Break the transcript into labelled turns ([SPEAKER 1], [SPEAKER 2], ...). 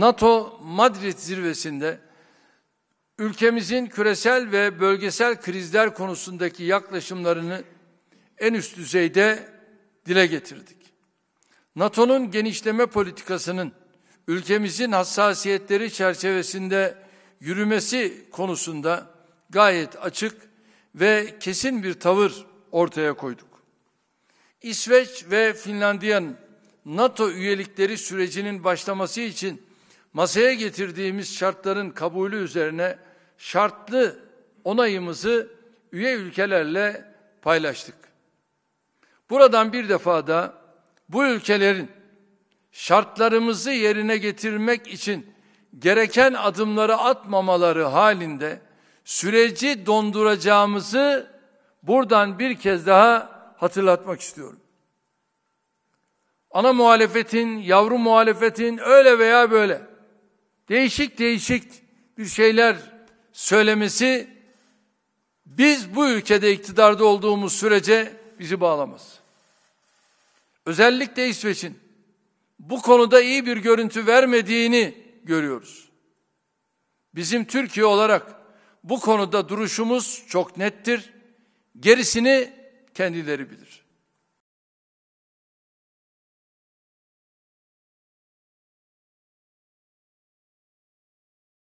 [SPEAKER 1] NATO Madrid zirvesinde ülkemizin küresel ve bölgesel krizler konusundaki yaklaşımlarını en üst düzeyde dile getirdik. NATO'nun genişleme politikasının ülkemizin hassasiyetleri çerçevesinde yürümesi konusunda gayet açık ve kesin bir tavır ortaya koyduk. İsveç ve Finlandiya'nın NATO üyelikleri sürecinin başlaması için masaya getirdiğimiz şartların kabulü üzerine şartlı onayımızı üye ülkelerle paylaştık. Buradan bir defa da bu ülkelerin şartlarımızı yerine getirmek için gereken adımları atmamaları halinde süreci donduracağımızı buradan bir kez daha hatırlatmak istiyorum. Ana muhalefetin, yavru muhalefetin öyle veya böyle değişik değişik bir şeyler söylemesi biz bu ülkede iktidarda olduğumuz sürece bizi bağlamaz. Özellikle İsveç'in bu konuda iyi bir görüntü vermediğini görüyoruz. Bizim Türkiye olarak bu konuda duruşumuz çok nettir. Gerisini kendileri bilir.